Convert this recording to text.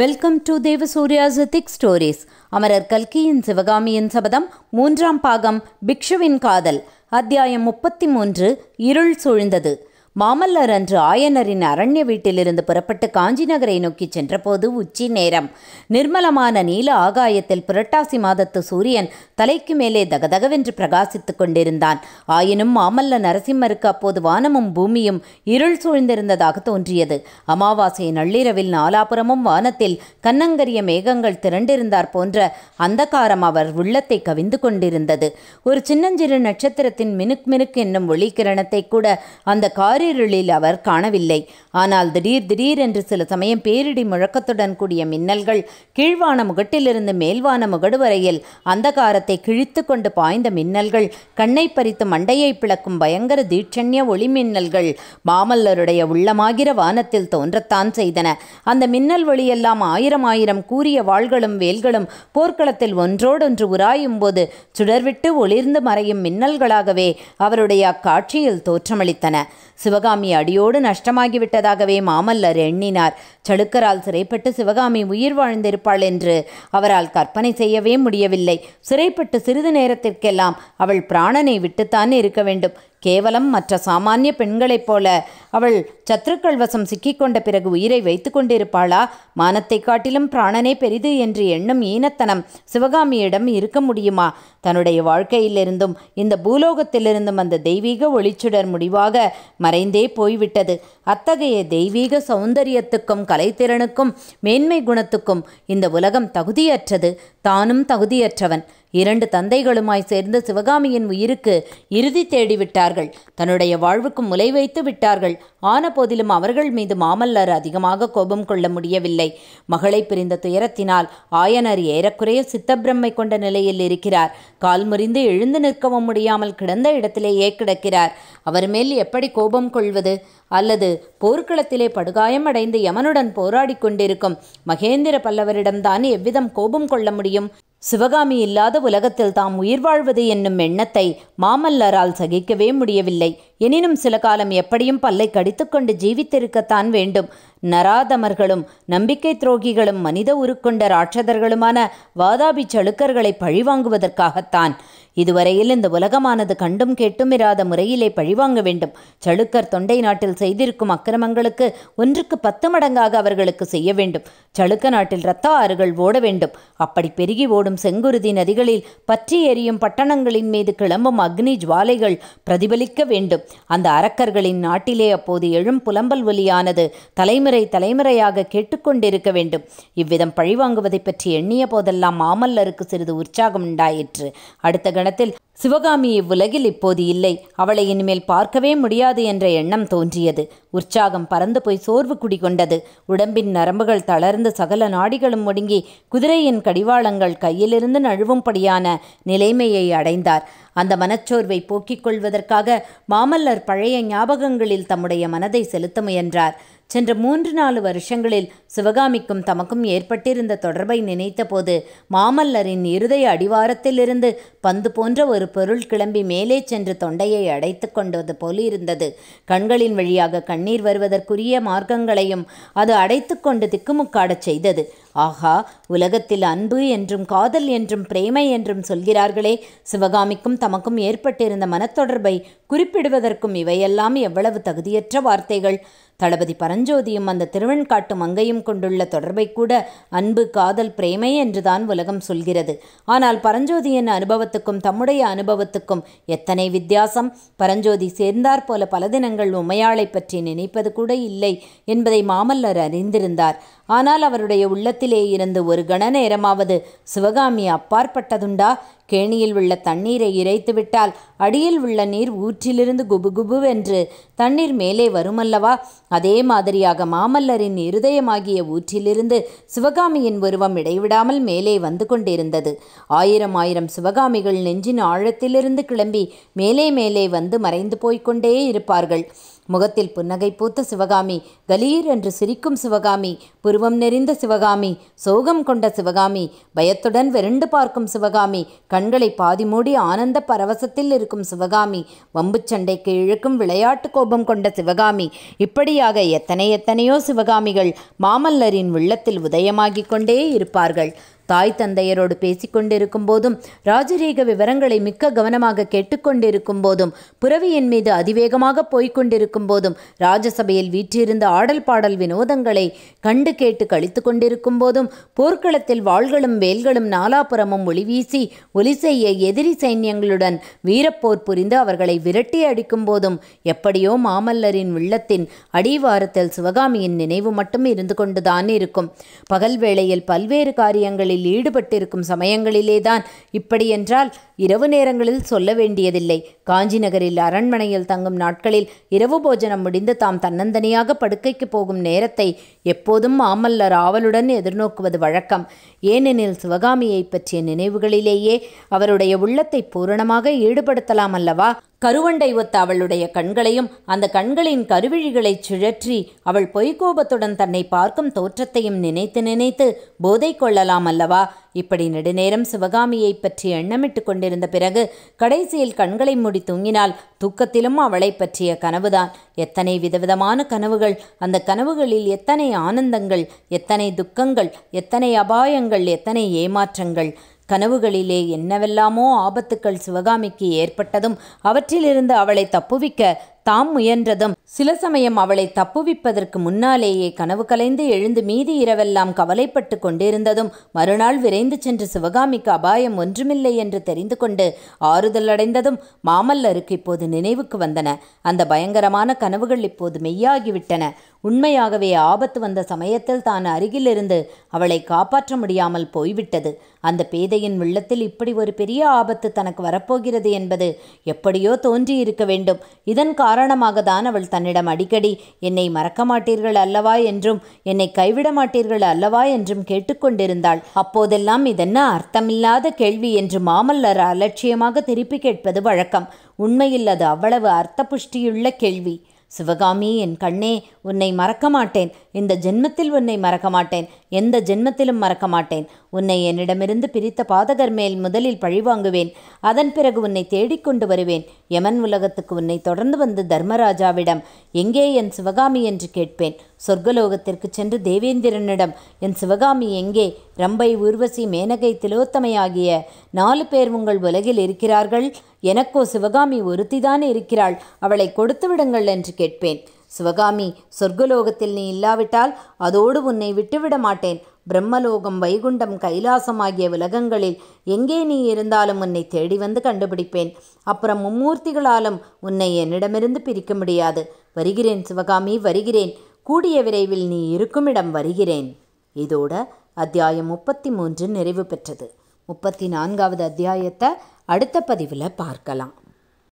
welcome to Surya's thick stories அமரர் கல்கியின் சிவகாமியின் சபதம் மூன்றாம் பாகம் பிக்ஷுவின் காதல் அத்தியாயம் முப்பத்தி மூன்று இருள் சூழ்ந்தது மாமல்லர் அன்று ஆயனரின் அரண்ய வீட்டிலிருந்து புறப்பட்டு காஞ்சி நகரை நோக்கி சென்றபோது உச்சி நேரம் நிர்மலமான நீல ஆகாயத்தில் புரட்டாசி மாதத்து சூரியன் தலைக்கு மேலே தகதகவென்று பிரகாசித்துக் கொண்டிருந்தான் ஆயினும் மாமல்ல நரசிம்மருக்கு அப்போது வானமும் பூமியும் இருள் சூழ்ந்திருந்ததாக தோன்றியது அமாவாசை நள்ளிரவில் நாலாபுரமும் வானத்தில் கன்னங்கரிய மேகங்கள் திரண்டிருந்தார் போன்ற அந்தகாரம் அவர் உள்ளத்தை கவிந்து கொண்டிருந்தது ஒரு சின்னஞ்சிறு நட்சத்திரத்தின் மினுக் மினுக் என்னும் ஒளிக்கிரணத்தை கூட அந்த காரி காரிருளில் அவர் காணவில்லை ஆனால் திடீர் திடீர் என்று சில சமயம் பேரிடி முழக்கத்துடன் கூடிய மின்னல்கள் கீழ்வான முகட்டிலிருந்து மேல்வான முகடு வரையில் அந்தகாரத்தை கிழித்து கொண்டு பாய்ந்த மின்னல்கள் கண்ணை பறித்து மண்டையை பிளக்கும் பயங்கர தீட்சண்ய ஒளி மின்னல்கள் மாமல்லருடைய உள்ளமாகிற வானத்தில் தோன்றத்தான் செய்தன அந்த மின்னல் ஒளியெல்லாம் ஆயிரம் ஆயிரம் கூறிய வாள்களும் வேல்களும் போர்க்களத்தில் ஒன்றோடொன்று உராயும் போது சுடர்விட்டு ஒளிர்ந்து மறையும் மின்னல்களாகவே அவருடைய அக்காட்சியில் தோற்றமளித்தன சிவகாமி அடியோடு நஷ்டமாகிவிட்டதாகவே மாமல்லர் எண்ணினார் சளுக்கரால் சிறைப்பட்டு சிவகாமி உயிர் வாழ்ந்திருப்பாள் என்று அவரால் கற்பனை செய்யவே முடியவில்லை சிறைப்பட்டு சிறிது நேரத்திற்கெல்லாம் அவள் பிராணனை விட்டுத்தான் இருக்க வேண்டும் கேவலம் மற்ற சாமானிய பெண்களைப் போல அவள் சத்துருக்கள் வசம் சிக்கிக்கொண்ட பிறகு உயிரை வைத்து கொண்டிருப்பாளா மானத்தை காட்டிலும் பிராணனே பெரிது என்று எண்ணும் ஈனத்தனம் சிவகாமியிடம் இருக்க முடியுமா தன்னுடைய வாழ்க்கையிலிருந்தும் இந்த பூலோகத்திலிருந்தும் அந்த தெய்வீக ஒளிச்சுடர் முடிவாக மறைந்தே போய்விட்டது அத்தகைய தெய்வீக சௌந்தரியத்துக்கும் கலைத்திறனுக்கும் மேன்மை குணத்துக்கும் இந்த உலகம் தகுதியற்றது தானும் தகுதியற்றவன் இரண்டு தந்தைகளுமாய் சேர்ந்து சிவகாமியின் உயிருக்கு இறுதி தேடிவிட்டார்கள் தன்னுடைய வாழ்வுக்கு முலை வைத்து விட்டார்கள் ஆன போதிலும் அவர்கள் மீது மாமல்லர் அதிகமாக கோபம் கொள்ள முடியவில்லை மகளை பிரிந்த துயரத்தினால் ஆயனர் ஏறக்குறைய சித்தப்பிரம்மை கொண்ட நிலையில் இருக்கிறார் கால் முறிந்து எழுந்து நிற்கவும் முடியாமல் கிடந்த இடத்திலேயே கிடக்கிறார் அவர் மேல் எப்படி கோபம் கொள்வது அல்லது போர்க்களத்திலே அடைந்து யமனுடன் போராடி கொண்டிருக்கும் மகேந்திர பல்லவரிடம்தான் எவ்விதம் கோபம் கொள்ள முடியும் சிவகாமி இல்லாத உலகத்தில் தாம் உயிர் வாழ்வது என்னும் எண்ணத்தை மாமல்லரால் சகிக்கவே முடியவில்லை எனினும் சில காலம் எப்படியும் பல்லை கடித்துக்கொண்டு ஜீவித்திருக்கத்தான் வேண்டும் நராதமர்களும் நம்பிக்கை துரோகிகளும் மனித உருக்கொண்ட ராட்சதர்களுமான வாதாபி சளுக்கர்களை பழிவாங்குவதற்காகத்தான் இதுவரையில் இந்த உலகமானது கண்டும் கேட்டும் இராத முறையிலே பழிவாங்க வேண்டும் சளுக்கர் தொண்டை நாட்டில் செய்திருக்கும் அக்கிரமங்களுக்கு ஒன்றுக்கு பத்து மடங்காக அவர்களுக்கு செய்ய வேண்டும் சளுக்க நாட்டில் இரத்த ஆறுகள் ஓட வேண்டும் அப்படி பெருகி ஓடும் செங்குருதி நதிகளில் பற்றி எறியும் பட்டணங்களின் மீது கிளம்பும் அக்னி ஜுவாலைகள் பிரதிபலிக்க வேண்டும் அந்த அரக்கர்களின் நாட்டிலே அப்போது எழும் புலம்பல் ஒலியானது தலைமுறை தலைமுறையாக கேட்டுக்கொண்டிருக்க வேண்டும் இவ்விதம் பழிவாங்குவதை பற்றி எண்ணிய போதெல்லாம் மாமல்லருக்கு சிறிது உற்சாகம் உண்டாயிற்று அடுத்த தருணத்தில் சிவகாமி இவ்வுலகில் இப்போது இல்லை அவளை இனிமேல் பார்க்கவே முடியாது என்ற எண்ணம் தோன்றியது உற்சாகம் பறந்து போய் சோர்வு குடிகொண்டது உடம்பின் நரம்புகள் தளர்ந்து சகல நாடிகளும் ஒடுங்கி குதிரையின் கடிவாளங்கள் கையிலிருந்து நழுவும்படியான நிலைமையை அடைந்தார் அந்த மனச்சோர்வை போக்கிக் கொள்வதற்காக மாமல்லர் பழைய ஞாபகங்களில் தம்முடைய மனதை செலுத்த முயன்றார் சென்ற மூன்று நாலு வருஷங்களில் சிவகாமிக்கும் தமக்கும் ஏற்பட்டிருந்த தொடர்பை நினைத்தபோது மாமல்லரின் இருதய அடிவாரத்திலிருந்து பந்து போன்ற ஒரு பொருள் கிளம்பி மேலே சென்று தொண்டையை அடைத்து கொண்டது போல் இருந்தது கண்களின் வழியாக கண்ணீர் வருவதற்குரிய மார்க்கங்களையும் அது அடைத்து கொண்டு திக்குமுக்காடச் செய்தது ஆகா உலகத்தில் அன்பு என்றும் காதல் என்றும் பிரேமை என்றும் சொல்கிறார்களே சிவகாமிக்கும் தமக்கும் ஏற்பட்டிருந்த மனத்தொடர்பை குறிப்பிடுவதற்கும் இவையெல்லாம் எவ்வளவு தகுதியற்ற வார்த்தைகள் தளபதி பரஞ்சோதியும் அந்த திருவெண்காட்டு மங்கையும் கொண்டுள்ள தொடர்பை கூட அன்பு காதல் பிரேமை என்றுதான் உலகம் சொல்கிறது ஆனால் பரஞ்சோதியின் அனுபவத்துக்கும் தம்முடைய அனுபவத்துக்கும் எத்தனை வித்தியாசம் பரஞ்சோதி சேர்ந்தார் போல பல தினங்கள் உமையாளை பற்றி நினைப்பது கூட இல்லை என்பதை மாமல்லர் அறிந்திருந்தார் ஆனால் அவருடைய உள்ளத்தில் ஓரத்திலே இருந்து ஒரு கண நேரமாவது சிவகாமி அப்பாற்பட்டதுண்டா கேணியில் உள்ள தண்ணீரை இறைத்துவிட்டால் அடியில் உள்ள நீர் ஊற்றிலிருந்து என்று தண்ணீர் மேலே வருமல்லவா அதே மாதிரியாக மாமல்லரின் இருதயமாகிய ஊற்றிலிருந்து சிவகாமியின் உருவம் இடைவிடாமல் மேலே வந்து கொண்டிருந்தது ஆயிரம் ஆயிரம் சிவகாமிகள் நெஞ்சின் ஆழத்திலிருந்து கிளம்பி மேலே மேலே வந்து மறைந்து போய்க்கொண்டே இருப்பார்கள் முகத்தில் புன்னகை பூத்த சிவகாமி கலீர் என்று சிரிக்கும் சிவகாமி புருவம் நெறிந்த சிவகாமி சோகம் கொண்ட சிவகாமி பயத்துடன் வெருண்டு பார்க்கும் சிவகாமி கண்களை பாதி மூடி ஆனந்த பரவசத்தில் இருக்கும் சிவகாமி வம்பு சண்டைக்கு இழுக்கும் விளையாட்டு கோபம் கொண்ட சிவகாமி இப்படியாக எத்தனை எத்தனையோ சிவகாமிகள் மாமல்லரின் உள்ளத்தில் உதயமாகிக் கொண்டே இருப்பார்கள் தாய் தந்தையரோடு பேசிக்கொண்டிருக்கும் போதும் ராஜரீக விவரங்களை மிக்க கவனமாக கேட்டுக்கொண்டிருக்கும் போதும் புறவியின் மீது அதிவேகமாக போய்க்கொண்டிருக்கும் போதும் ராஜசபையில் வீற்றிருந்த ஆடல் பாடல் வினோதங்களை கண்டு கேட்டு கழித்து கொண்டிருக்கும் போதும் போர்க்களத்தில் வாள்களும் வேல்களும் நாலாபுரமும் ஒளி வீசி ஒலி செய்ய எதிரி சைன்யங்களுடன் வீரப்போர் புரிந்து அவர்களை விரட்டி அடிக்கும் போதும் எப்படியோ மாமல்லரின் உள்ளத்தின் அடிவாரத்தில் சிவகாமியின் நினைவு மட்டும் இருந்து கொண்டுதான் இருக்கும் பகல் வேளையில் பல்வேறு காரியங்களில் செயல்களில் ஈடுபட்டிருக்கும் சமயங்களிலேதான் இப்படியென்றால் இரவு நேரங்களில் சொல்ல வேண்டியதில்லை காஞ்சி நகரில் அரண்மனையில் தங்கும் நாட்களில் இரவு போஜனம் முடிந்து தாம் தன்னந்தனியாக படுக்கைக்கு போகும் நேரத்தை எப்போதும் மாமல்லர் ஆவலுடன் எதிர்நோக்குவது வழக்கம் ஏனெனில் சிவகாமியை பற்றிய நினைவுகளிலேயே அவருடைய உள்ளத்தை பூரணமாக ஈடுபடுத்தலாம் அல்லவா கருவண்டை ஒத்த அவளுடைய கண்களையும் அந்த கண்களின் கருவிழிகளைச் சுழற்றி அவள் பொய்கோபத்துடன் தன்னை பார்க்கும் தோற்றத்தையும் நினைத்து நினைத்து போதை கொள்ளலாம் அல்லவா இப்படி நெடுநேரம் சிவகாமியைப் பற்றி எண்ணமிட்டு கொண்டிருந்த பிறகு கடைசியில் கண்களை மூடி தூங்கினால் தூக்கத்திலும் அவளை பற்றிய கனவுதான் எத்தனை விதவிதமான கனவுகள் அந்த கனவுகளில் எத்தனை ஆனந்தங்கள் எத்தனை துக்கங்கள் எத்தனை அபாயங்கள் எத்தனை ஏமாற்றங்கள் கனவுகளிலே என்னவெல்லாமோ ஆபத்துக்கள் சிவகாமிக்கு ஏற்பட்டதும் அவற்றிலிருந்து அவளை தப்புவிக்க தாம் முயன்றதும் சில சமயம் அவளை தப்புவிப்பதற்கு முன்னாலேயே கனவு கலைந்து எழுந்து மீதி இரவெல்லாம் கவலைப்பட்டு கொண்டிருந்ததும் மறுநாள் விரைந்து சென்று சிவகாமிக்கு அபாயம் ஒன்றுமில்லை என்று தெரிந்து கொண்டு ஆறுதல் அடைந்ததும் மாமல்லருக்கு இப்போது நினைவுக்கு வந்தன அந்த பயங்கரமான கனவுகள் இப்போது மெய்யாகிவிட்டன உண்மையாகவே ஆபத்து வந்த சமயத்தில் தான் அருகிலிருந்து அவளை காப்பாற்ற முடியாமல் போய்விட்டது அந்த பேதையின் வெள்ளத்தில் இப்படி ஒரு பெரிய ஆபத்து தனக்கு வரப்போகிறது என்பது எப்படியோ தோன்றியிருக்க வேண்டும் இதன் காரணமாக தான் அவள் தன்னிடம் அடிக்கடி என்னை மறக்க மாட்டீர்கள் அல்லவா என்றும் என்னை கைவிட மாட்டீர்கள் அல்லவா என்றும் கேட்டுக்கொண்டிருந்தாள் அப்போதெல்லாம் இதென்ன அர்த்தமில்லாத கேள்வி என்று மாமல்லர் அலட்சியமாக திருப்பி கேட்பது வழக்கம் உண்மையில் அது அவ்வளவு புஷ்டியுள்ள கேள்வி சிவகாமி என் கண்ணே உன்னை மறக்க மாட்டேன் இந்த ஜென்மத்தில் உன்னை மறக்க மாட்டேன் எந்த ஜென்மத்திலும் மறக்க மாட்டேன் உன்னை என்னிடமிருந்து பிரித்த பாதகர் மேல் முதலில் பழிவாங்குவேன் அதன் பிறகு உன்னை தேடிக்கொண்டு வருவேன் யமன் உலகத்துக்கு உன்னை தொடர்ந்து வந்து தர்மராஜாவிடம் எங்கே என் சிவகாமி என்று கேட்பேன் சொர்க்கலோகத்திற்கு சென்று தேவேந்திரனிடம் என் சிவகாமி எங்கே ரம்பை ஊர்வசி மேனகை திலோத்தமையாகிய நாலு பேர் உங்கள் உலகில் இருக்கிறார்கள் எனக்கோ சிவகாமி ஒருத்திதான் இருக்கிறாள் அவளை கொடுத்து விடுங்கள் என்று கேட்பேன் சிவகாமி சொர்க்கலோகத்தில் நீ இல்லாவிட்டால் அதோடு உன்னை விட்டுவிட மாட்டேன் பிரம்மலோகம் வைகுண்டம் கைலாசம் ஆகிய உலகங்களில் எங்கே நீ இருந்தாலும் உன்னை தேடி வந்து கண்டுபிடிப்பேன் அப்புறம் மும்மூர்த்திகளாலும் உன்னை என்னிடமிருந்து பிரிக்க முடியாது வருகிறேன் சிவகாமி வருகிறேன் கூடிய விரைவில் நீ இருக்குமிடம் வருகிறேன் இதோட அத்தியாயம் முப்பத்தி மூன்று நிறைவு பெற்றது முப்பத்தி நான்காவது அத்தியாயத்தை அடுத்த பதிவில் பார்க்கலாம்